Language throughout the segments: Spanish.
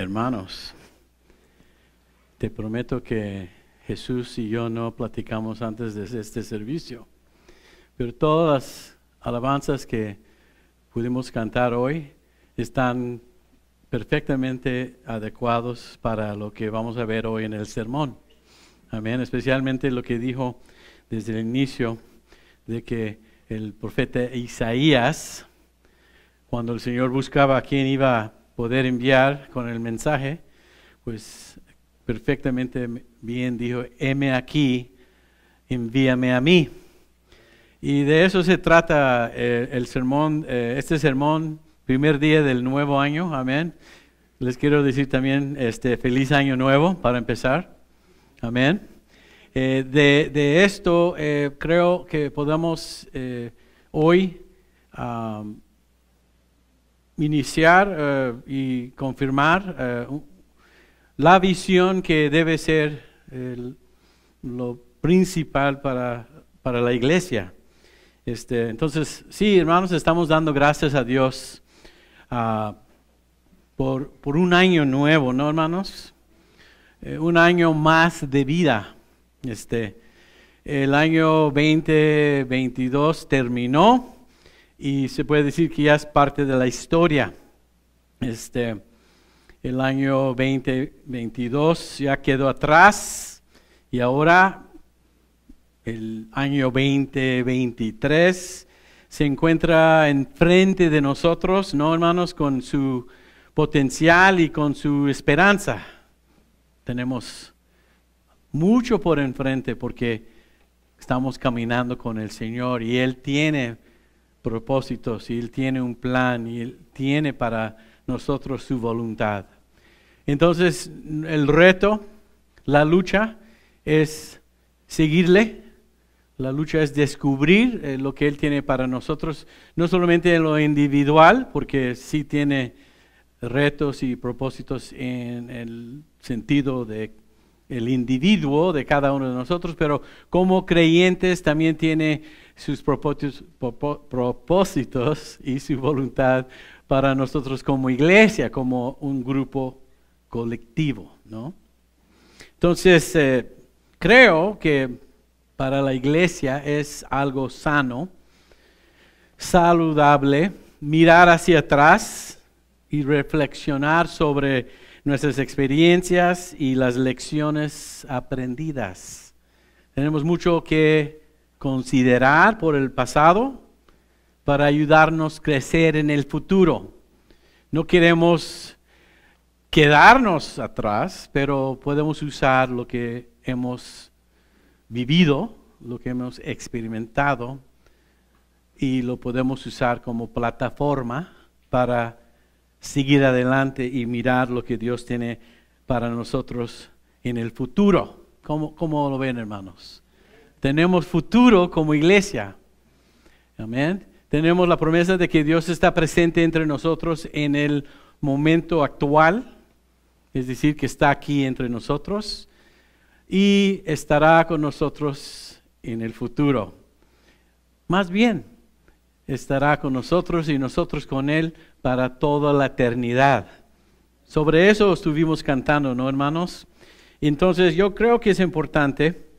Hermanos, te prometo que Jesús y yo no platicamos antes de este servicio, pero todas las alabanzas que pudimos cantar hoy están perfectamente adecuados para lo que vamos a ver hoy en el sermón. Amén, especialmente lo que dijo desde el inicio de que el profeta Isaías, cuando el Señor buscaba a quién iba a poder enviar con el mensaje, pues perfectamente bien dijo, heme aquí, envíame a mí. Y de eso se trata eh, el sermón, eh, este sermón, primer día del nuevo año, amén. Les quiero decir también este, feliz año nuevo para empezar, amén. Eh, de, esto creo que podamos hoy iniciar eh, y confirmar eh, la visión que debe ser lo principal para, la iglesia. Este, entonces, sí, hermanos, estamos dando gracias a Dios ah, por, un año nuevo, ¿no, hermanos? Eh, un año más de vida. Este, el año 2022 terminó y se puede decir que ya es parte de la historia. Este, el año 2022 ya quedó atrás y ahora el año 2023 se encuentra enfrente de nosotros, ¿no, hermanos? Con su potencial y con su esperanza. Tenemos mucho por enfrente porque estamos caminando con el Señor y Él tiene propósitos y Él tiene un plan y Él tiene para nosotros su voluntad. Entonces, el reto, la lucha es seguirle, la lucha es descubrir eh, lo que Él tiene para nosotros, no solamente en lo individual, porque sí tiene retos y propósitos en el sentido de el individuo de cada uno de nosotros, pero como creyentes también tiene sus propósitos y su voluntad para nosotros como iglesia, como un grupo colectivo, Entonces, eh, creo que para la iglesia es algo sano, saludable, mirar hacia atrás y reflexionar sobre nuestras experiencias y las lecciones aprendidas. Tenemos mucho que considerar por el pasado para ayudarnos a crecer en el futuro. No queremos quedarnos atrás, pero podemos usar lo que hemos vivido, lo que hemos experimentado, y lo podemos usar como plataforma para seguir adelante y mirar lo que Dios tiene para nosotros en el futuro. ¿Cómo, cómo lo ven, hermanos? Tenemos futuro como iglesia. Amén. Tenemos la promesa de que Dios está presente entre nosotros en el momento actual, es decir, que está aquí entre nosotros y estará con nosotros en el futuro. Más bien, estará con nosotros y nosotros con Él para toda la eternidad. Sobre eso estuvimos cantando, ¿no, hermanos? Entonces yo creo que es importante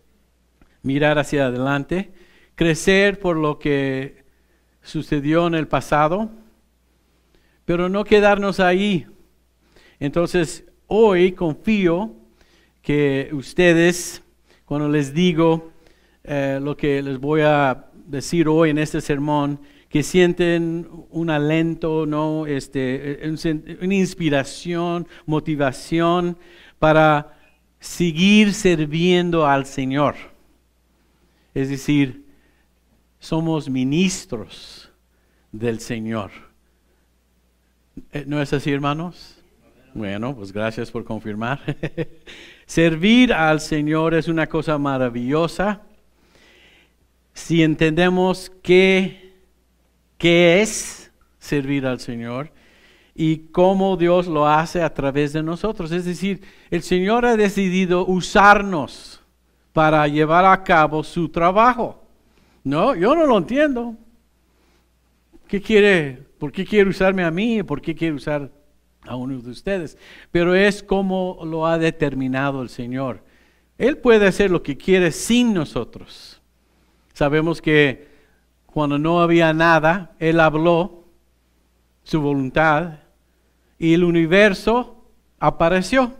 mirar hacia adelante, crecer por lo que sucedió en el pasado, pero no quedarnos ahí. Entonces, hoy confío que ustedes, cuando les digo eh, lo que les voy a decir hoy en este sermón, que sienten un alento, ¿no? este, eh, una inspiración, motivación para seguir sirviendo al Señor. Es decir, somos ministros del Señor. Eh, ¿No es así, hermanos? Bueno, pues gracias por confirmar. Servir al Señor es una cosa maravillosa si entendemos qué, qué es servir al Señor y cómo Dios lo hace a través de nosotros. Es decir, el Señor ha decidido usarnos para llevar a cabo su trabajo. No, yo no lo entiendo. ¿Qué quiere? ¿Por qué quiere usarme a mí? ¿Por qué quiere usar a uno de ustedes? Pero es como lo ha determinado el Señor. Él puede hacer lo que quiere sin nosotros. Sabemos que cuando no había nada, Él habló su voluntad y el universo apareció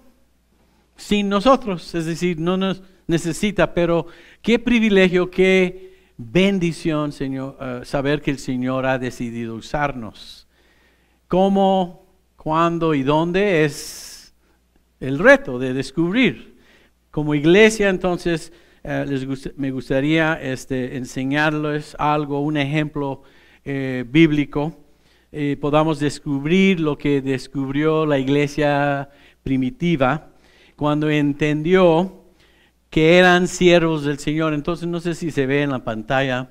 sin nosotros. Es decir, no nos, necesita, pero qué privilegio, qué bendición, Señor, eh, saber que el Señor ha decidido usarnos. ¿Cómo, cuándo y dónde es el reto de descubrir? Como iglesia, entonces, eh, me gustaría este, enseñarles algo, un ejemplo eh, bíblico, podamos descubrir lo que descubrió la iglesia primitiva cuando entendió que eran siervos del Señor. Entonces no sé si se ve en la pantalla.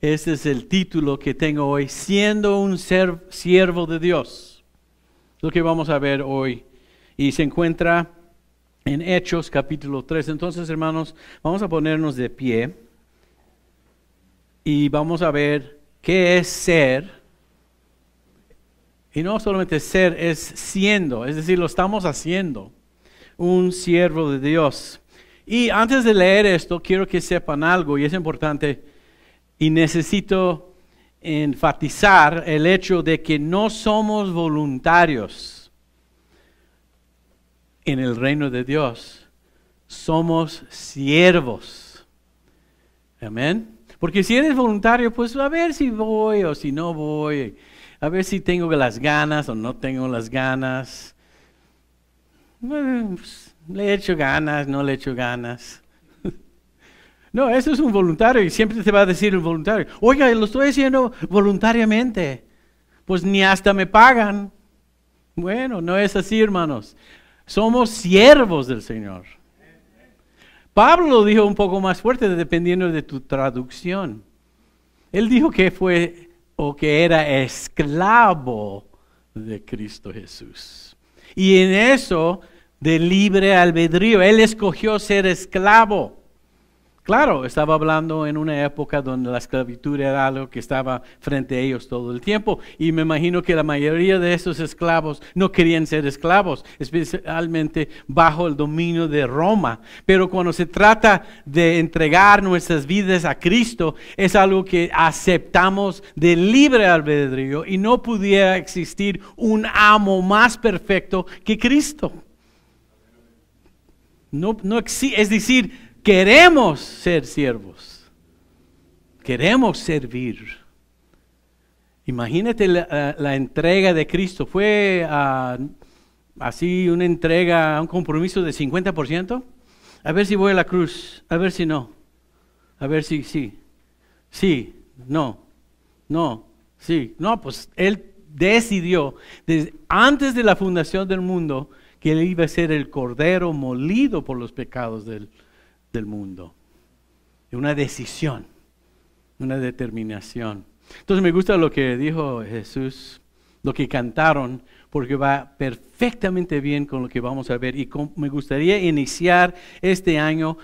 Este es el título que tengo hoy, siendo un siervo de Dios. Lo que vamos a ver hoy. Y se encuentra en Hechos capítulo 3. Entonces, hermanos, vamos a ponernos de pie y vamos a ver qué es ser. Y no solamente ser, es siendo, es decir, lo estamos haciendo. Un siervo de Dios. Y antes de leer esto, quiero que sepan algo, y es importante, y necesito enfatizar el hecho de que no somos voluntarios en el reino de Dios, somos siervos. Amén. Porque si eres voluntario, pues a ver si voy o si no voy, a ver si tengo las ganas o no tengo las ganas. Pues, le he ganas, no le he ganas. no, eso es un voluntario y siempre te va a decir un voluntario, oiga, lo estoy diciendo voluntariamente. Pues ni hasta me pagan. Bueno, no es así, hermanos. Somos siervos del Señor. Pablo lo dijo un poco más fuerte, dependiendo de tu traducción. Él dijo que fue o que era esclavo de Cristo Jesús. Y en eso de libre albedrío. Él escogió ser esclavo. Claro, estaba hablando en una época donde la esclavitud era algo que estaba frente a ellos todo el tiempo. Y me imagino que la mayoría de esos esclavos no querían ser esclavos, especialmente bajo el dominio de Roma. Pero cuando se trata de entregar nuestras vidas a Cristo, es algo que aceptamos de libre albedrío y no pudiera existir un amo más perfecto que Cristo. No, no es decir, queremos ser siervos. Queremos servir. Imagínate la, eh, entrega de Cristo. Fue ah, así una entrega, un compromiso de 50%. A ver si voy a la cruz. A ver si no. A ver si sí. Sí, no. No. Sí. No, pues él decidió antes de la fundación del mundo que él iba a ser el cordero molido por los pecados del, mundo. Una decisión, una determinación. Entonces me gusta lo que dijo Jesús, lo que cantaron, porque va perfectamente bien con lo que vamos a ver. Y me gustaría iniciar este año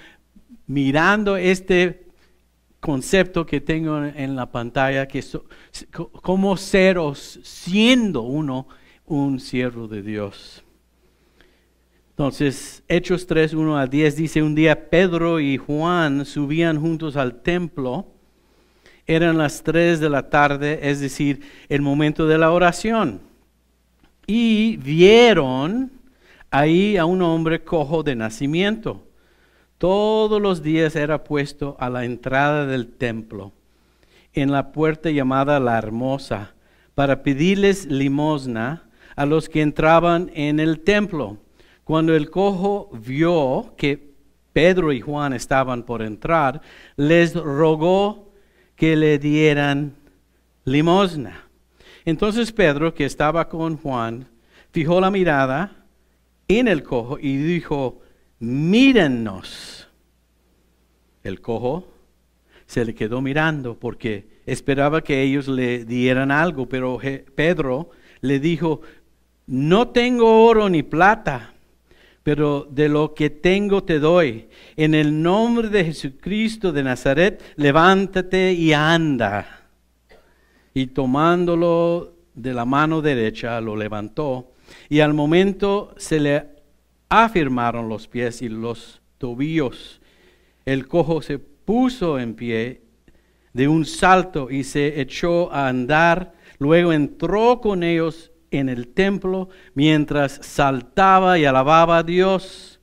mirando este concepto que tengo en la pantalla, que es seros siendo uno un siervo de Dios. Entonces, Hechos 3, 1 a 10 dice, un día Pedro y Juan subían juntos al templo. Eran las 3 de la tarde, es decir, el momento de la oración. Y vieron ahí a un hombre cojo de nacimiento. Todos los días era puesto a la entrada del templo, en la puerta llamada la hermosa, para pedirles limosna a los que entraban en el templo cuando el cojo vio que Pedro y Juan estaban por entrar, les rogó que le dieran limosna. Entonces Pedro, que estaba con Juan, fijó la mirada en el cojo y dijo, mírennos. El cojo se le quedó mirando porque esperaba que ellos le dieran algo, pero Pedro le dijo, no tengo oro ni plata pero de lo que tengo te doy. En el nombre de Jesucristo de Nazaret, levántate y anda. Y tomándolo de la mano derecha, lo levantó. Y al momento se le afirmaron los pies y los tobillos. El cojo se puso en pie de un salto y se echó a andar. Luego entró con ellos en el templo mientras saltaba y alababa a Dios.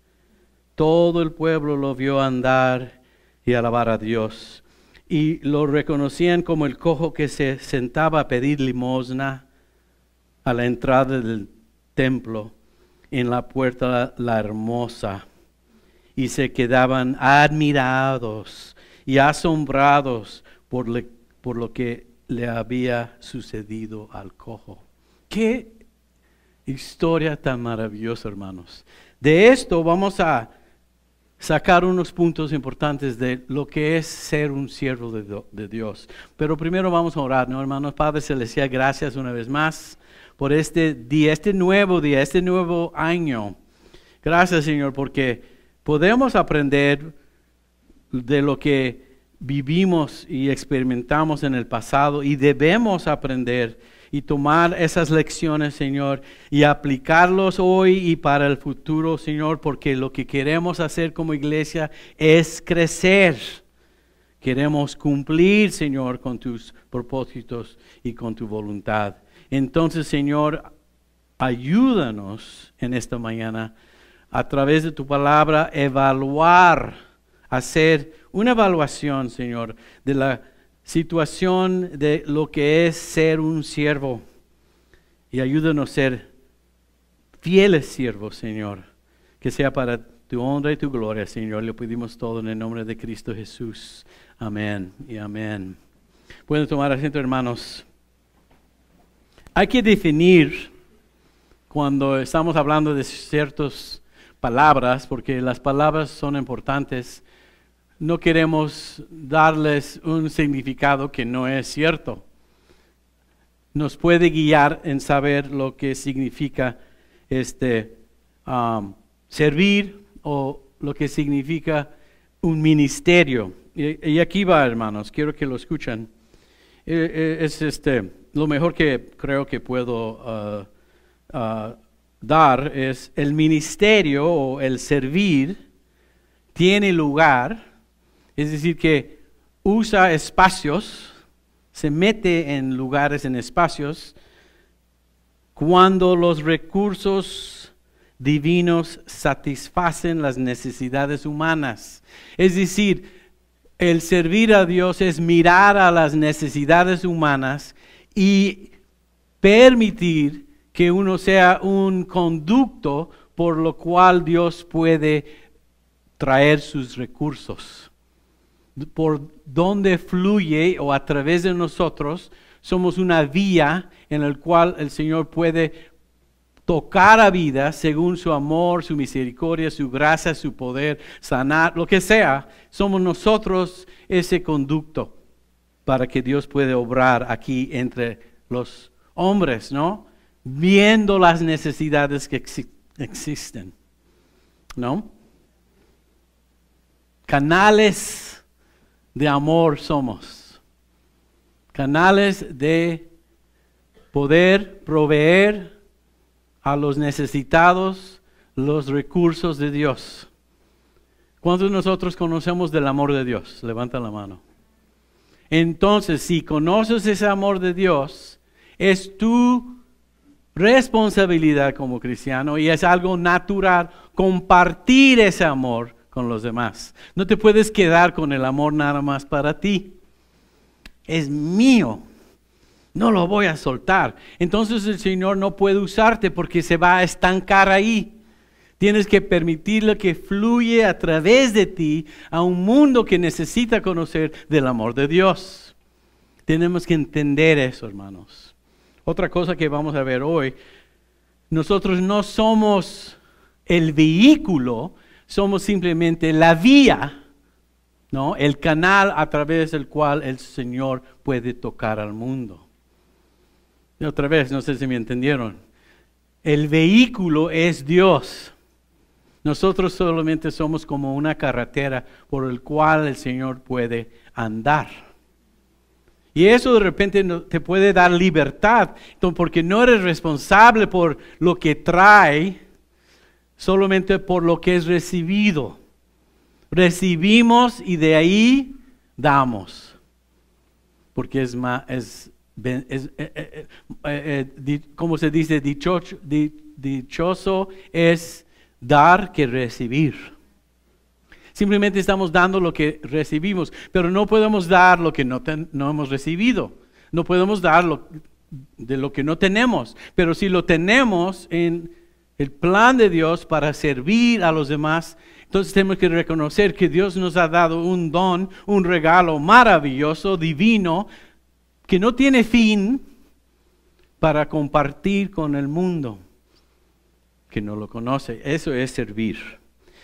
Todo el pueblo lo vio andar y alabar a Dios. Y lo reconocían como el cojo que se sentaba a pedir limosna a la entrada del templo en la puerta la hermosa. Y se quedaban admirados y asombrados por, lo que le había sucedido al cojo. Qué historia tan maravillosa, hermanos. De esto vamos a sacar unos puntos importantes de lo que es ser un siervo de, Dios. Pero primero vamos a orar, ¿no, hermanos? Padre Celestial, gracias una vez más por este día, este nuevo día, este nuevo año. Gracias, Señor, porque podemos aprender de lo que vivimos y experimentamos en el pasado y debemos aprender y tomar esas lecciones, Señor, y aplicarlos hoy y para el futuro, Señor, porque lo que queremos hacer como iglesia es crecer. Queremos cumplir, Señor, con tus propósitos y con tu voluntad. Entonces, Señor, ayúdanos en esta mañana a través de tu palabra evaluar, hacer una evaluación, Señor, de la situación de lo que es ser un siervo. Y ayúdanos a ser fieles siervos, Señor. Que sea para tu honra y tu gloria, Señor. Le pedimos todo en el nombre de Cristo Jesús. Amén y amén. Pueden tomar asiento, hermanos. Hay que definir cuando estamos hablando de ciertas palabras, porque las palabras son importantes no queremos darles un significado que no es cierto. Nos puede guiar en saber lo que significa este, um, servir o lo que significa un ministerio. Y, aquí va, hermanos, quiero que lo escuchen. E, e, es este, lo mejor que creo que puedo uh, uh, dar es el ministerio o el servir tiene lugar es decir, que usa espacios, se mete en lugares, en espacios, cuando los recursos divinos satisfacen las necesidades humanas. Es decir, el servir a Dios es mirar a las necesidades humanas y permitir que uno sea un conducto por lo cual Dios puede traer sus recursos por donde fluye o a través de nosotros, somos una vía en la cual el Señor puede tocar a vida según su amor, su misericordia, su gracia, su poder, sanar, lo que sea. Somos nosotros ese conducto para que Dios puede obrar aquí entre los hombres, ¿no? Viendo las necesidades que existen, ¿no? Canales de amor somos. Canales de poder proveer a los necesitados los recursos de Dios. ¿Cuántos de nosotros conocemos del amor de Dios? Levanta la mano. Entonces, si conoces ese amor de Dios, es tu responsabilidad como cristiano y es algo natural compartir ese amor con los demás. No te puedes quedar con el amor nada más para ti. Es mío. No lo voy a soltar. Entonces el Señor no puede usarte porque se va a estancar ahí. Tienes que permitirle que fluye a través de ti a un mundo que necesita conocer del amor de Dios. Tenemos que entender eso, hermanos. Otra cosa que vamos a ver hoy, nosotros no somos el vehículo somos simplemente la vía, ¿no? El canal a través del cual el Señor puede tocar al mundo. Y otra vez, no sé si me entendieron. El vehículo es Dios. Nosotros solamente somos como una carretera por el cual el Señor puede andar. Y eso de repente te puede dar libertad, porque no eres responsable por lo que trae solamente por lo que es recibido. Recibimos y de ahí damos. Porque es más, es, eh, eh, eh, como se dice, dichoso, es dar que recibir. Simplemente estamos dando lo que recibimos, pero no podemos dar lo que no, no hemos recibido. No podemos dar de lo que no tenemos, pero si lo tenemos en el plan de Dios para servir a los demás, entonces tenemos que reconocer que Dios nos ha dado un don, un regalo maravilloso, divino, que no tiene fin para compartir con el mundo que no lo conoce. Eso es servir.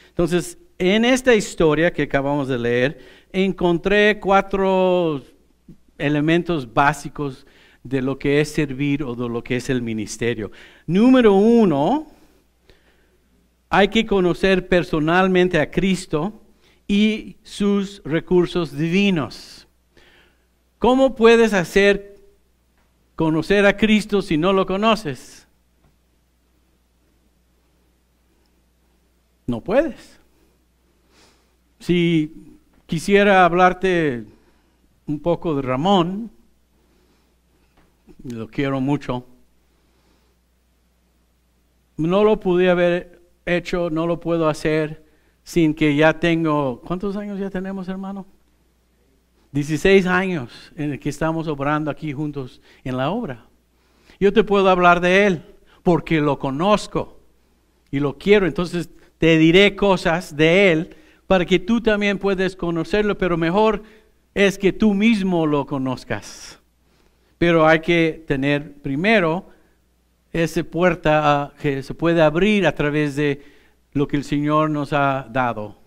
Entonces, en esta historia que acabamos de leer, encontré cuatro elementos básicos de lo que es servir o de lo que es el ministerio. Número uno, hay que conocer personalmente a Cristo y sus recursos divinos. ¿Cómo puedes hacer conocer a Cristo si no lo conoces? No puedes. Si quisiera hablarte un poco de Ramón, lo quiero mucho, no lo pude haber hecho, no lo puedo hacer sin que ya tengo, ¿cuántos años ya tenemos, hermano? 16 años en el que estamos obrando aquí juntos en la obra. Yo te puedo hablar de Él porque lo conozco y lo quiero. Entonces te diré cosas de Él para que tú también puedas conocerlo, pero mejor es que tú mismo lo conozcas. Pero hay que tener primero esa puerta que se puede abrir a través de lo que el Señor nos ha dado.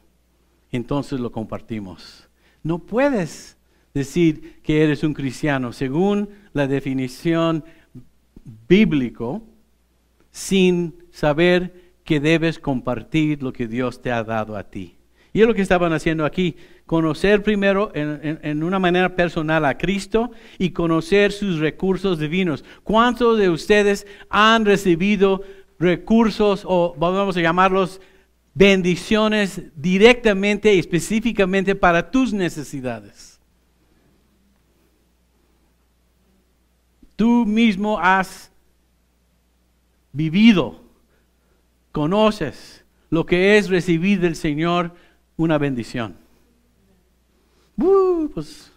Entonces lo compartimos. No puedes decir que eres un cristiano según la definición bíblico sin saber que debes compartir lo que Dios te ha dado a ti. Y es lo que estaban haciendo aquí conocer primero en, una manera personal a Cristo y conocer sus recursos divinos. ¿Cuántos de ustedes han recibido recursos o vamos a llamarlos bendiciones directamente y específicamente para tus necesidades? Tú mismo has vivido, conoces lo que es recibir del Señor una bendición. Uh, pues,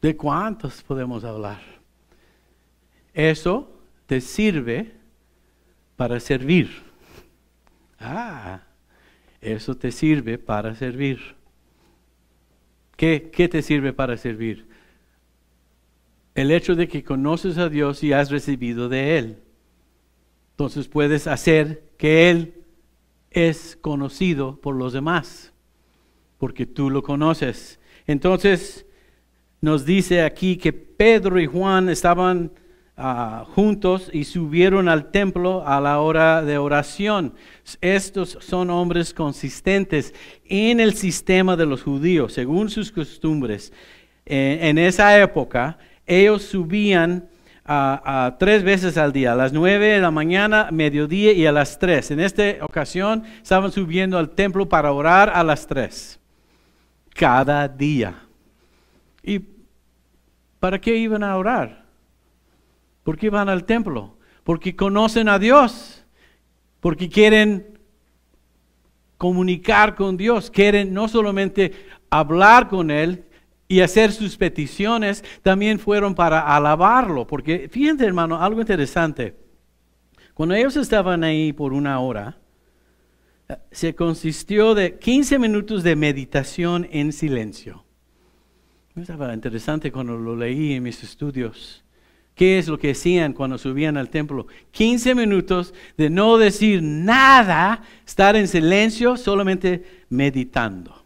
¿de cuántos podemos hablar? Eso te sirve para servir. Ah, eso te sirve para servir. ¿Qué, ¿Qué, te sirve para servir? El hecho de que conoces a Dios y has recibido de Él. Entonces puedes hacer que Él es conocido por los demás, porque tú lo conoces entonces nos dice aquí que Pedro y Juan estaban ah, juntos y subieron al templo a la hora de oración. Estos son hombres consistentes en el sistema de los judíos, según sus costumbres. Eh, en esa época, ellos subían ah, ah, tres veces al día, a las nueve de la mañana, mediodía y a las tres. En esta ocasión estaban subiendo al templo para orar a las tres cada día. ¿Y para qué iban a orar? ¿Por qué van al templo? Porque conocen a Dios, porque quieren comunicar con Dios, quieren no solamente hablar con Él y hacer sus peticiones, también fueron para alabarlo. Porque fíjense hermano, algo interesante. Cuando ellos estaban ahí por una hora, se consistió de 15 minutos de meditación en silencio. Me estaba interesante cuando lo leí en mis estudios. ¿Qué es lo que decían cuando subían al templo? 15 minutos de no decir nada, estar en silencio, solamente meditando.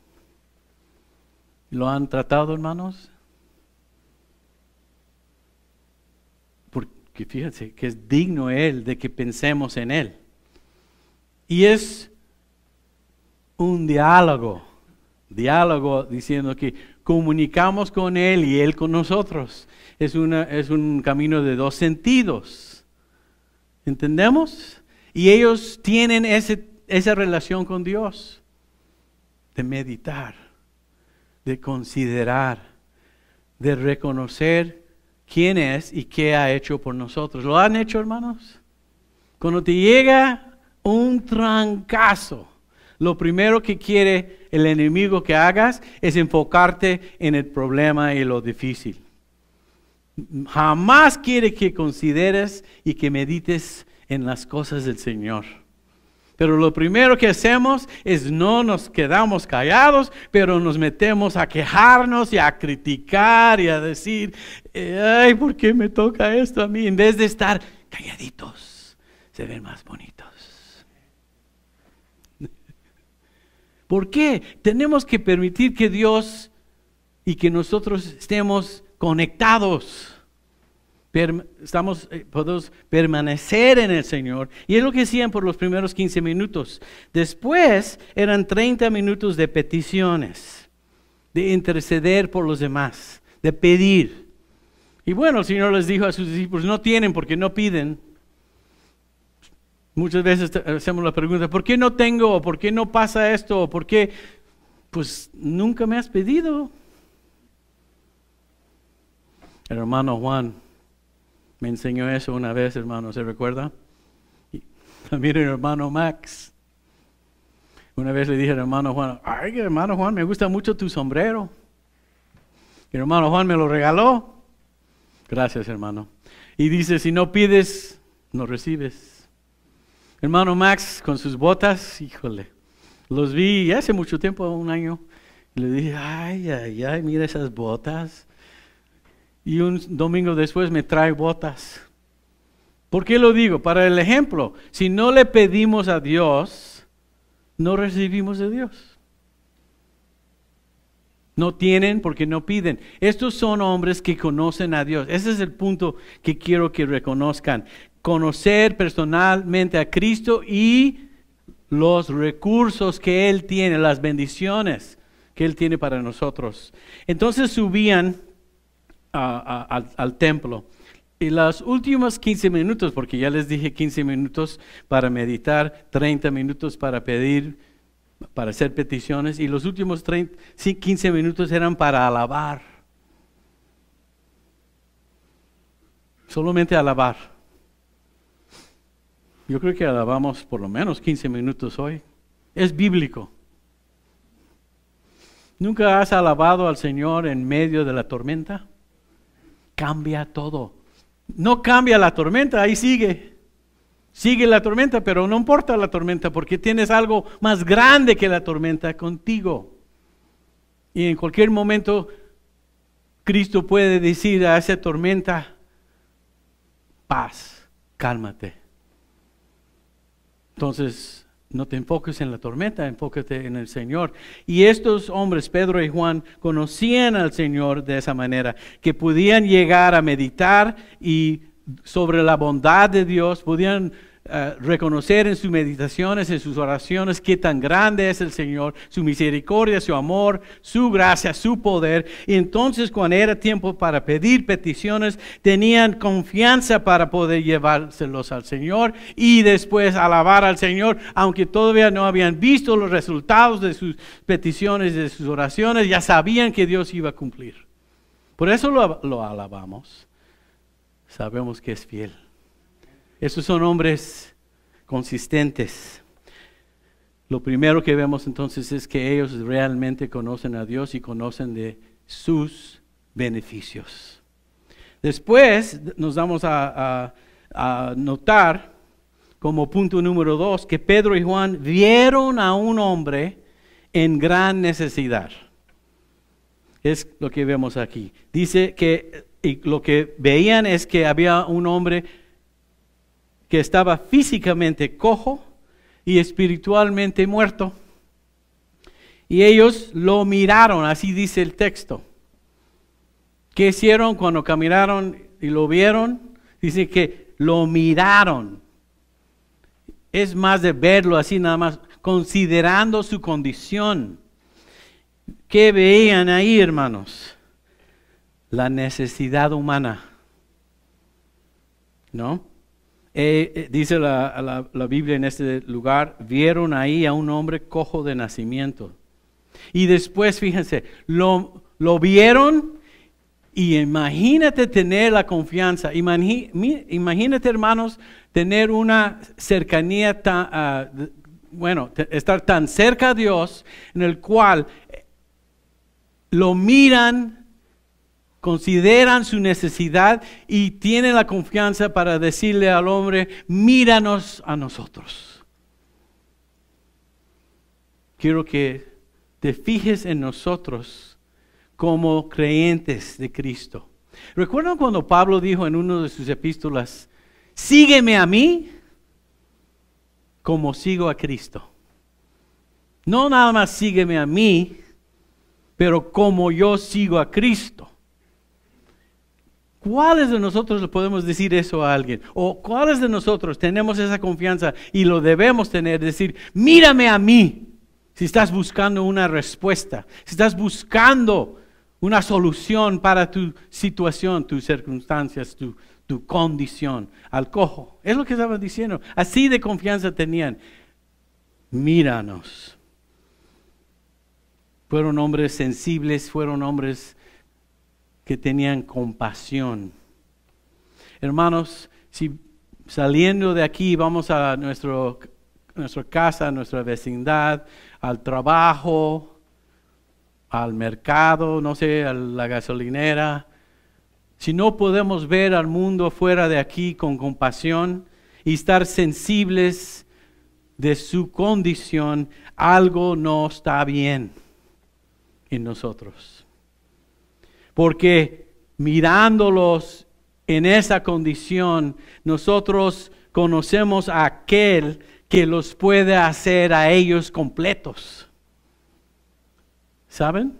¿Lo han tratado, hermanos? Porque fíjense que es digno Él de que pensemos en Él. Y es un diálogo. Diálogo diciendo que comunicamos con Él y Él con nosotros. Es, una, es un camino de dos sentidos. ¿Entendemos? Y ellos tienen esa relación con Dios de meditar, de considerar, de reconocer quién es y qué ha hecho por nosotros. ¿Lo han hecho, hermanos? Cuando te llega un trancazo, lo primero que quiere el enemigo que hagas es enfocarte en el problema y lo difícil. Jamás quiere que consideres y que medites en las cosas del Señor. Pero lo primero que hacemos es no nos quedamos callados, pero nos metemos a quejarnos y a criticar y a decir, ay, ¿por qué me toca esto a mí? En vez de estar calladitos, se ven más bonitos. ¿Por qué? Tenemos que permitir que Dios y que nosotros estemos conectados. estamos, eh, podemos permanecer en el Señor. Y es lo que hacían por los primeros 15 minutos. Después eran 30 minutos de peticiones, de interceder por los demás, de pedir. Y bueno, el Señor les dijo a sus discípulos, no tienen porque no piden. Muchas veces hacemos la pregunta, ¿por qué no tengo? ¿Por qué no pasa esto? ¿Por qué? Pues nunca me has pedido. El hermano Juan me enseñó eso una vez, hermano, ¿se recuerda? Y también el hermano Max. Una vez le dije al hermano Juan, ay, hermano Juan, me gusta mucho tu sombrero. el hermano Juan me lo regaló. Gracias, hermano. Y dice, si no pides, no recibes hermano Max con sus botas, híjole, los vi hace mucho tiempo, un año, le dije, ay, ay, ay, mira esas botas. Y un domingo después me trae botas. ¿Por qué lo digo? Para el ejemplo, si no le pedimos a Dios, no recibimos de Dios. No tienen porque no piden. Estos son hombres que conocen a Dios. Ese es el punto que quiero que reconozcan conocer personalmente a Cristo y los recursos que Él tiene, las bendiciones que Él tiene para nosotros. Entonces subían al, templo. Y los últimos 15 minutos, porque ya les dije 15 minutos para meditar, 30 minutos para pedir, para hacer peticiones, y los últimos 15 minutos eran para alabar. Solamente alabar. Yo creo que alabamos por lo menos 15 minutos hoy. Es bíblico. ¿Nunca has alabado al Señor en medio de la tormenta? Cambia todo. No cambia la tormenta, ahí sigue. Sigue la tormenta, pero no importa la tormenta porque tienes algo más grande que la tormenta contigo. Y en cualquier momento Cristo puede decir a esa tormenta, paz, cálmate. Entonces, no te enfoques en la tormenta, enfócate en el Señor. Y estos hombres, Pedro y Juan, conocían al Señor de esa manera, que podían llegar a meditar y sobre la bondad de Dios, podían eh, reconocer en sus meditaciones, en sus oraciones, qué tan grande es el Señor, su misericordia, su amor, su gracia, su poder. Y entonces cuando era tiempo para pedir peticiones, tenían confianza para poder llevárselos al Señor y después alabar al Señor, aunque todavía no habían visto los resultados de sus peticiones, de sus oraciones, ya sabían que Dios iba a cumplir. Por eso lo alabamos. Sabemos que es fiel. Esos son hombres consistentes. Lo primero que vemos entonces es que ellos realmente conocen a Dios y conocen de sus beneficios. Después nos vamos a, a notar como punto número dos que Pedro y Juan vieron a un hombre en gran necesidad. Es lo que vemos aquí. Dice que y lo que veían es que había un hombre que estaba físicamente cojo y espiritualmente muerto. Y ellos lo miraron, así dice el texto. ¿Qué hicieron cuando caminaron y lo vieron? Dice que lo miraron. Es más de verlo así nada más, considerando su condición. ¿Qué veían ahí, hermanos? La necesidad humana. ¿No? Eh, eh, dice la, Biblia en este lugar, vieron ahí a un hombre cojo de nacimiento. Y después, fíjense, lo, lo vieron y imagínate tener la confianza. Imagínate, hermanos, tener una cercanía tan, ah, bueno, estar tan cerca a Dios en el cual lo miran consideran su necesidad y tienen la confianza para decirle al hombre, míranos a nosotros. Quiero que te fijes en nosotros como creyentes de Cristo. ¿Recuerdan cuando Pablo dijo en uno de sus epístolas, sígueme a mí como sigo a Cristo? No nada más sígueme a mí, pero como yo sigo a Cristo. ¿Cuáles de nosotros le podemos decir eso a alguien? ¿O cuáles de nosotros tenemos esa confianza y lo debemos tener? Decir, mírame a mí. Si estás buscando una respuesta, si estás buscando una solución para tu situación, tus circunstancias, tu, tu condición, al cojo. Es lo que estaban diciendo. Así de confianza tenían. Míranos. Fueron hombres sensibles, fueron hombres que tenían compasión. Hermanos, si saliendo de aquí vamos a nuestro, nuestra casa, nuestra vecindad, al trabajo, al mercado, no sé, a la gasolinera, si no podemos ver al mundo fuera de aquí con compasión y estar sensibles de su condición, algo no está bien en nosotros porque mirándolos en esa condición, nosotros conocemos a aquel que los puede hacer a ellos completos. ¿Saben?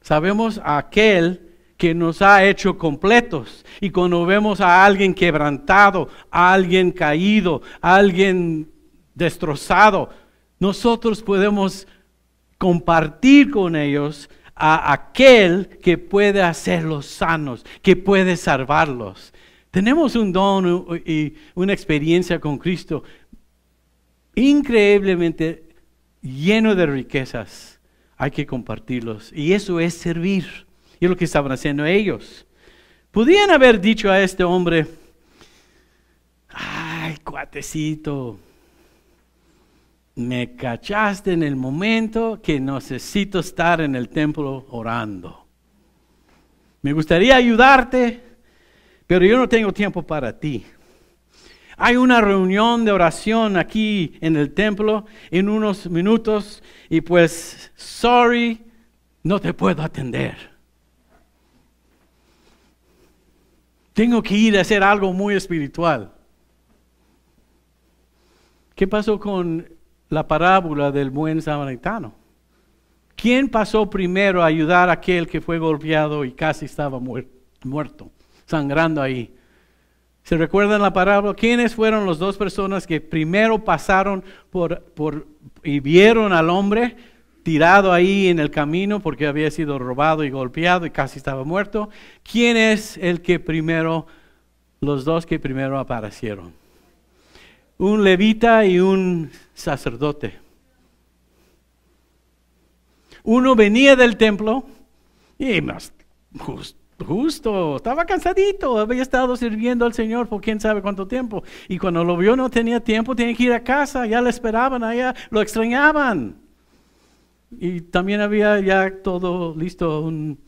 Sabemos a aquel que nos ha hecho completos. Y cuando vemos a alguien quebrantado, a alguien caído, a alguien destrozado, nosotros podemos compartir con ellos a aquel que puede hacerlos sanos, que puede salvarlos. Tenemos un don y una experiencia con Cristo increíblemente lleno de riquezas. Hay que compartirlos. Y eso es servir. Y es lo que estaban haciendo ellos. Podían haber dicho a este hombre, ay, cuatecito, me cachaste en el momento que necesito estar en el templo orando. Me gustaría ayudarte, pero yo no tengo tiempo para ti. Hay una reunión de oración aquí en el templo en unos minutos y pues, sorry, no te puedo atender. Tengo que ir a hacer algo muy espiritual. ¿Qué pasó con la parábola del buen samaritano. ¿Quién pasó primero a ayudar a aquel que fue golpeado y casi estaba muerto, sangrando ahí? ¿Se recuerdan la parábola? ¿Quiénes fueron las dos personas que primero pasaron por, y vieron al hombre tirado ahí en el camino porque había sido robado y golpeado y casi estaba muerto? ¿Quién es el que primero, los dos que primero aparecieron? un levita y un sacerdote. Uno venía del templo y más justo, estaba cansadito, había estado sirviendo al Señor por quién sabe cuánto tiempo. Y cuando lo vio no tenía tiempo, tenía que ir a casa, ya le esperaban allá, lo extrañaban. Y también había ya todo listo, un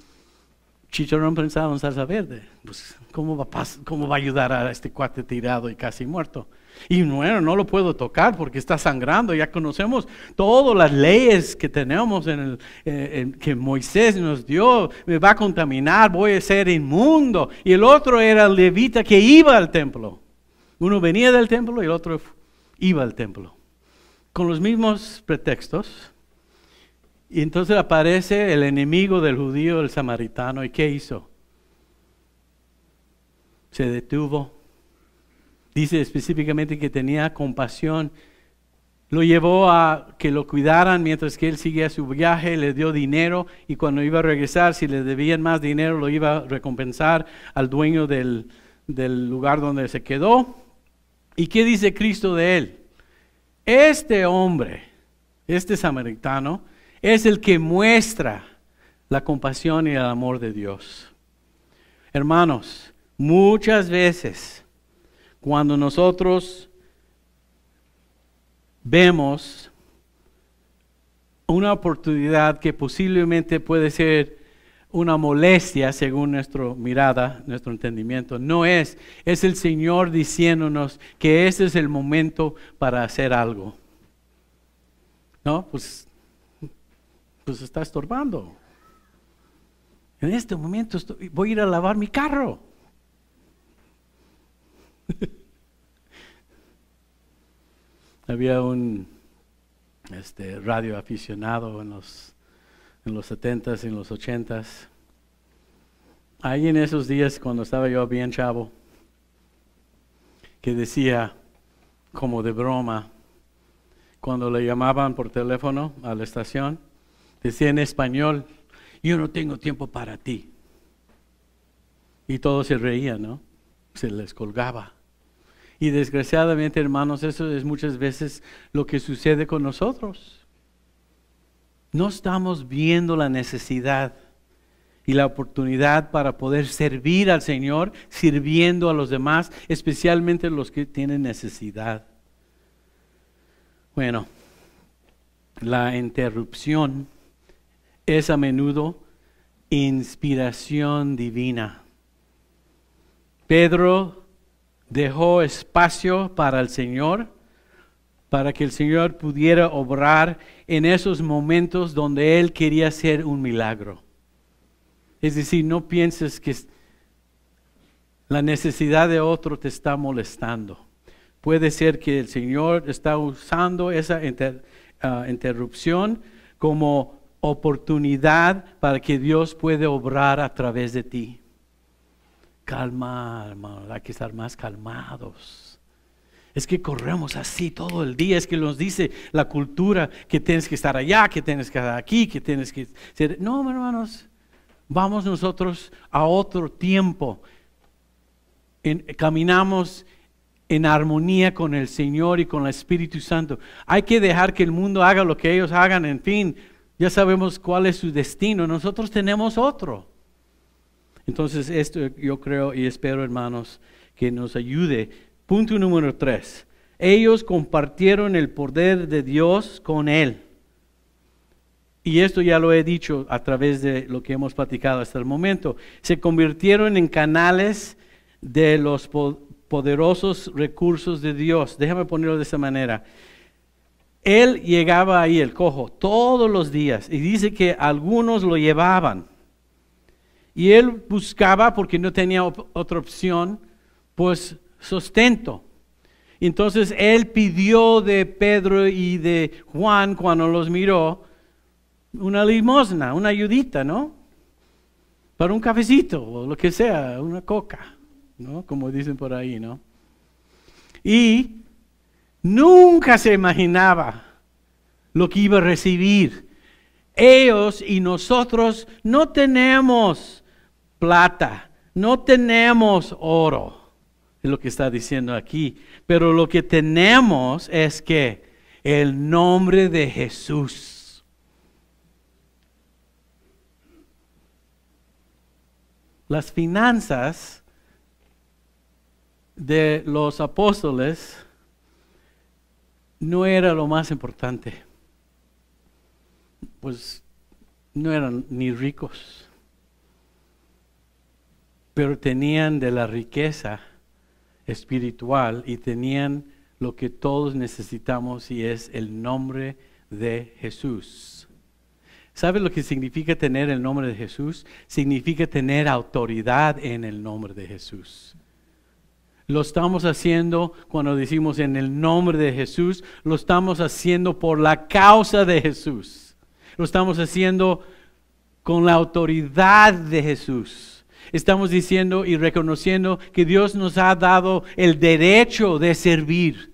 chicharrón prensado en salsa verde. Pues, ¿cómo va, a, ¿cómo va a ayudar a este cuate tirado y casi muerto? Y bueno, no lo puedo tocar porque está sangrando. Ya conocemos todas las leyes que tenemos eh, en que Moisés nos dio. Me va a contaminar, voy a ser inmundo. Y el otro era el levita que iba al templo. Uno venía del templo y el otro iba al templo. Con los mismos pretextos. Y entonces aparece el enemigo del judío, el samaritano. ¿Y qué hizo? Se detuvo dice específicamente que tenía compasión, lo llevó a que lo cuidaran mientras que él seguía su viaje, le dio dinero y cuando iba a regresar, si le debían más dinero, lo iba a recompensar al dueño del, del lugar donde se quedó. ¿Y qué dice Cristo de él? Este hombre, este samaritano, es el que muestra la compasión y el amor de Dios. Hermanos, muchas veces cuando nosotros vemos una oportunidad que posiblemente puede ser una molestia según nuestra mirada, nuestro entendimiento. No es, es el Señor diciéndonos que este es el momento para hacer algo. No, pues, pues está estorbando. En este momento voy a ir a lavar mi carro. Había un este, radio aficionado en los, en los 70s y en los 80s. Ahí en esos días, cuando estaba yo bien chavo, que decía, como de broma, cuando le llamaban por teléfono a la estación, decía en español, yo no tengo tiempo para ti. Y todos se reían, ¿no? Se les colgaba. Y desgraciadamente, hermanos, eso es muchas veces lo que sucede con nosotros. No estamos viendo la necesidad y la oportunidad para poder servir al Señor, sirviendo a los demás, especialmente los que tienen necesidad. Bueno, la interrupción es a menudo inspiración divina. Pedro dejó espacio para el Señor, para que el Señor pudiera obrar en esos momentos donde Él quería hacer un milagro. Es decir, no pienses que la necesidad de otro te está molestando. Puede ser que el Señor está usando esa ah, interrupción como oportunidad para que Dios puede obrar a través de ti. Calma, hermano, hay que estar más calmados. Es que corremos así todo el día. Es que nos dice la cultura que tienes que estar allá, que tienes que estar aquí, que tienes que ser. No, hermanos, vamos nosotros a otro tiempo. caminamos en armonía con el Señor y con el Espíritu Santo. Hay que dejar que el mundo haga lo que ellos hagan. En fin, ya sabemos cuál es su destino. Nosotros tenemos otro. Entonces, esto yo creo y espero, hermanos, que nos ayude. Punto número tres. Ellos compartieron el poder de Dios con Él. Y esto ya lo he dicho a través de lo que hemos platicado hasta el momento. Se convirtieron en canales de los poderosos recursos de Dios. Déjame ponerlo de esta manera. Él llegaba ahí, el cojo, todos los días. Y dice que algunos lo llevaban. Y él buscaba, porque no tenía otra opción, pues sustento. Entonces él pidió de Pedro y de Juan, cuando los miró, una limosna, una ayudita, ¿no? Para un cafecito o lo que sea, una coca, ¿no? Como dicen por ahí, ¿no? Y nunca se imaginaba lo que iba a recibir ellos y nosotros no tenemos plata, no tenemos oro. Es lo que está diciendo aquí. Pero lo que tenemos es que el nombre de Jesús. Las finanzas de los apóstoles no era lo más importante pues no eran ni ricos, pero tenían de la riqueza espiritual y tenían lo que todos necesitamos y es el nombre de Jesús. ¿Sabe lo que significa tener el nombre de Jesús? Significa tener autoridad en el nombre de Jesús. Lo estamos haciendo cuando decimos en el nombre de Jesús, lo estamos haciendo por la causa de Jesús. Lo estamos haciendo con la autoridad de Jesús. Estamos diciendo y reconociendo que Dios nos ha dado el derecho de servir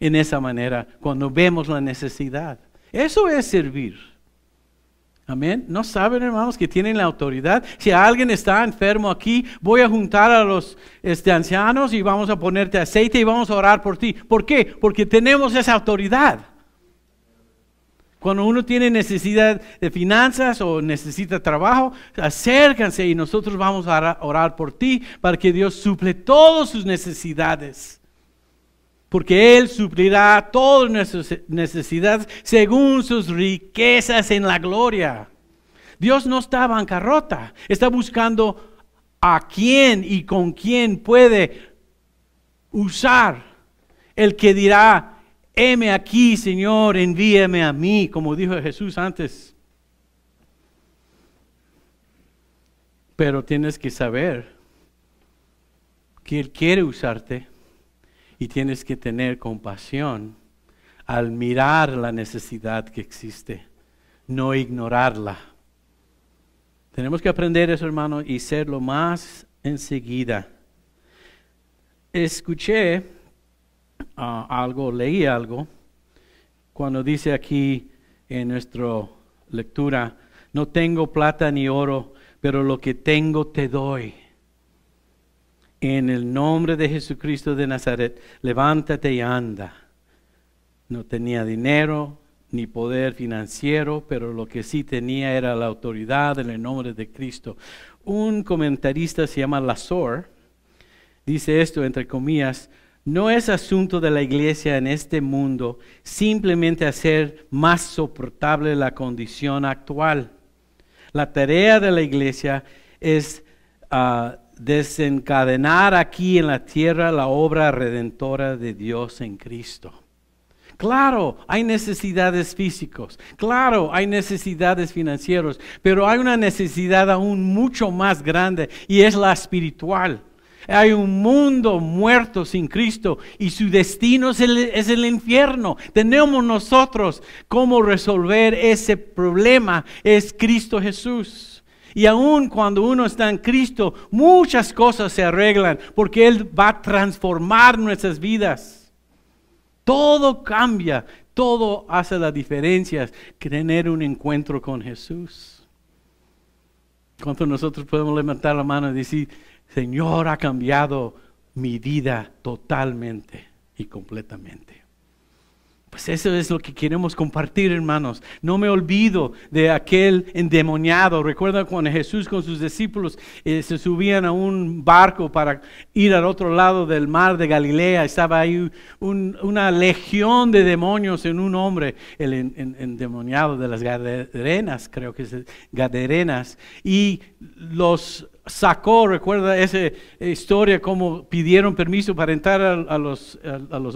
en esa manera cuando vemos la necesidad. Eso es servir. Amén. No saben, hermanos, que tienen la autoridad. Si alguien está enfermo aquí, voy a juntar a los este, ancianos y vamos a ponerte aceite y vamos a orar por ti. ¿Por qué? Porque tenemos esa autoridad. Cuando uno tiene necesidad de finanzas o necesita trabajo, acércanse y nosotros vamos a orar por ti para que Dios suple todas sus necesidades. Porque Él suplirá todas nuestras necesidades según sus riquezas en la gloria. Dios no está bancarrota, está buscando a quién y con quién puede usar el que dirá, heme aquí, Señor, envíeme a mí, como dijo Jesús antes. Pero tienes que saber que Él quiere usarte y tienes que tener compasión al mirar la necesidad que existe, no ignorarla. Tenemos que aprender eso, hermano, y serlo más enseguida. Escuché algo, leí algo, cuando dice aquí en nuestra lectura, no tengo plata ni oro, pero lo que tengo te doy. En el nombre de Jesucristo de Nazaret, levántate y anda. No tenía dinero ni poder financiero, pero lo que sí tenía era la autoridad en el nombre de Cristo. Un comentarista se llama Lazor, dice esto entre comillas, no es asunto de la iglesia en este mundo simplemente hacer más soportable la condición actual. La tarea de la iglesia es ah, desencadenar aquí en la tierra la obra redentora de Dios en Cristo. Claro, hay necesidades físicas, claro, hay necesidades financieras, pero hay una necesidad aún mucho más grande y es la espiritual. Hay un mundo muerto sin Cristo y su destino es el, infierno. Tenemos nosotros cómo resolver ese problema, es Cristo Jesús. Y aún cuando uno está en Cristo, muchas cosas se arreglan porque Él va a transformar nuestras vidas. Todo cambia, todo hace las diferencias tener un encuentro con Jesús. ¿Cuántos nosotros podemos levantar la mano y decir, Señor ha cambiado mi vida totalmente y completamente. Pues eso es lo que queremos compartir, hermanos. No me olvido de aquel endemoniado. Recuerda cuando Jesús con sus discípulos eh, se subían a un barco para ir al otro lado del mar de Galilea. Estaba ahí una legión de demonios en un hombre, el endemoniado de las gaderenas. creo que es gaderenas. Y los sacó, recuerda esa eh, historia, cómo pidieron permiso para entrar a, los,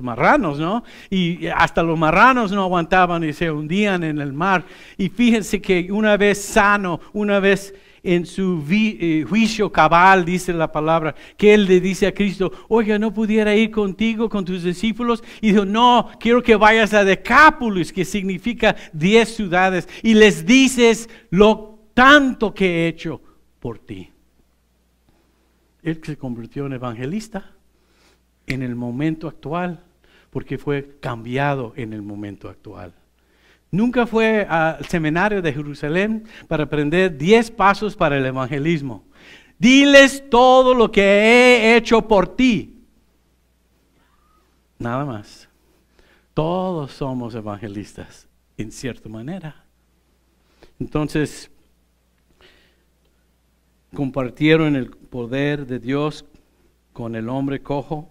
marranos, ¿no? Y hasta los marranos no aguantaban y se hundían en el mar. Y fíjense que una vez sano, una vez en su eh, juicio cabal, dice la palabra, que él le dice a Cristo, oiga, no pudiera ir contigo, con tus discípulos. Y dijo, no, quiero que vayas a Decápolis, que significa diez ciudades, y les dices lo tanto que he hecho por ti. Él se convirtió en evangelista en el momento actual, porque fue cambiado en el momento actual. Nunca fue al seminario de Jerusalén para aprender 10 pasos para el evangelismo. Diles todo lo que he hecho por ti. Nada más. Todos somos evangelistas, en cierta manera. Entonces, compartieron el poder de Dios con el hombre cojo.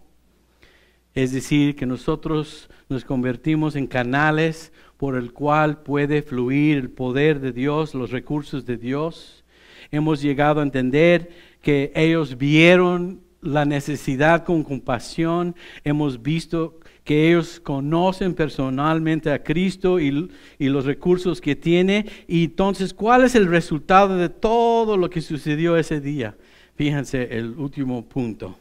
Es decir, que nosotros nos convertimos en canales por el cual puede fluir el poder de Dios, los recursos de Dios. Hemos llegado a entender que ellos vieron la necesidad con compasión. Hemos visto que ellos conocen personalmente a Cristo y, y, los recursos que tiene. Y entonces, ¿cuál es el resultado de todo lo que sucedió ese día? Fíjense el último punto.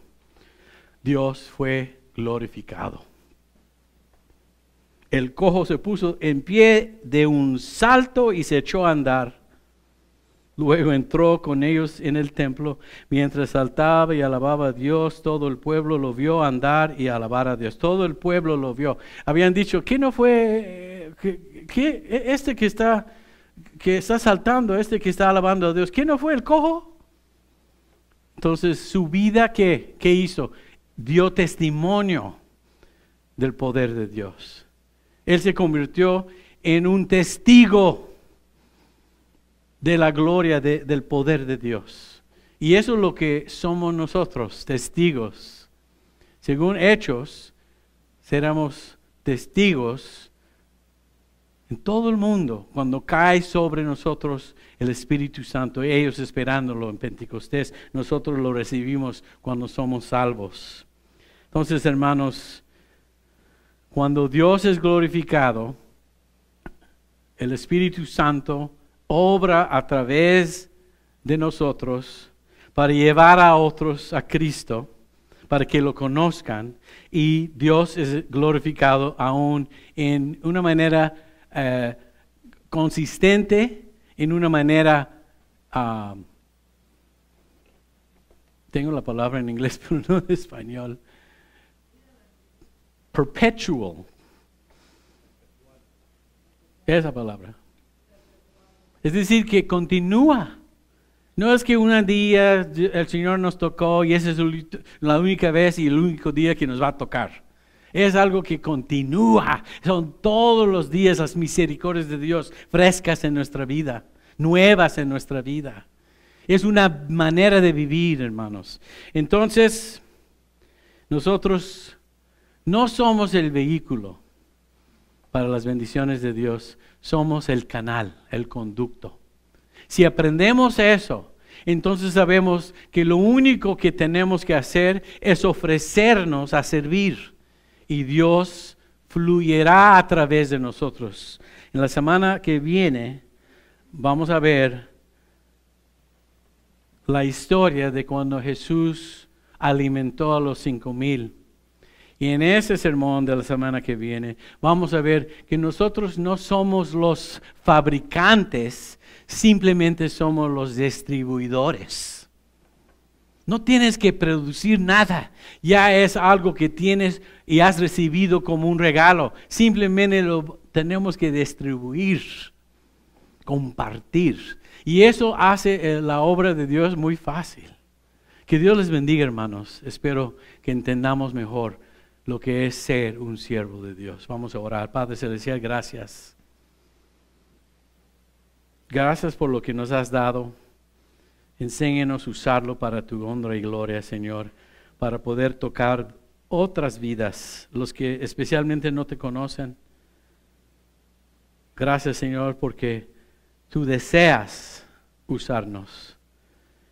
Dios fue glorificado. El cojo se puso en pie de un salto y se echó a andar. Luego entró con ellos en el templo. Mientras saltaba y alababa a Dios, todo el pueblo lo vio andar y alabar a Dios. Todo el pueblo lo vio. Habían dicho, ¿qué no fue eh, ¿Qué? este que está, que está saltando, este que está alabando a Dios, ¿qué no fue el cojo? Entonces, su vida, ¿qué, hizo? Dio testimonio del poder de Dios. Él se convirtió en un testigo de la gloria del poder de Dios. Y eso es lo que somos nosotros, testigos. Según Hechos, seremos testigos todo el mundo, cuando cae sobre nosotros el Espíritu Santo, ellos esperándolo en Pentecostés, nosotros lo recibimos cuando somos salvos. Entonces, hermanos, cuando Dios es glorificado, el Espíritu Santo obra a través de nosotros para llevar a otros a Cristo, para que lo conozcan, y Dios es glorificado aún en una manera eh, consistente en una manera, ah, tengo la palabra en inglés, pero no en español, perpetual. Esa palabra. Es decir, que continúa. No es que un día el Señor nos tocó y esa es la única vez y el único día que nos va a tocar. Es algo que continúa. Son todos los días las misericordias de Dios frescas en nuestra vida, nuevas en nuestra vida. Es una manera de vivir, hermanos. Entonces, nosotros no somos el vehículo para las bendiciones de Dios, somos el canal, el conducto. Si aprendemos eso, entonces sabemos que lo único que tenemos que hacer es ofrecernos a servir y Dios fluirá a través de nosotros. En la semana que viene vamos a ver la historia de cuando Jesús alimentó a los cinco mil. Y en ese sermón de la semana que viene vamos a ver que nosotros no somos los fabricantes, simplemente somos los distribuidores. No tienes que producir nada, ya es algo que tienes y has recibido como un regalo. Simplemente lo tenemos que distribuir, compartir. Y eso hace eh, la obra de Dios muy fácil. Que Dios les bendiga, hermanos. Espero que entendamos mejor lo que es ser un siervo de Dios. Vamos a orar. Padre Celestial, gracias. Gracias por lo que nos has dado. Enséñenos a usarlo para tu honra y gloria, Señor, para poder tocar otras vidas, los que especialmente no te conocen. Gracias Señor porque tú deseas usarnos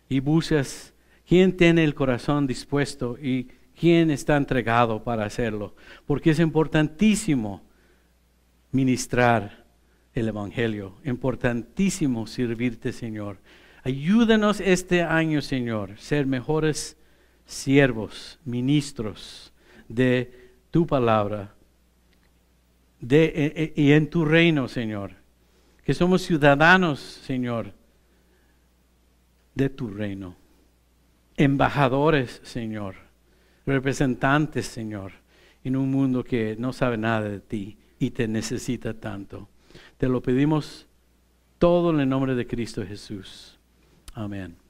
y buscas quién tiene el corazón dispuesto y quién está entregado para hacerlo, porque es importantísimo ministrar el Evangelio, importantísimo servirte Señor. Ayúdanos este año Señor, ser mejores siervos, ministros de tu palabra de, e, e, y en tu reino, Señor. Que somos ciudadanos, Señor, de tu reino. Embajadores, Señor. Representantes, Señor, en un mundo que no sabe nada de ti y te necesita tanto. Te lo pedimos todo en el nombre de Cristo Jesús. Amén.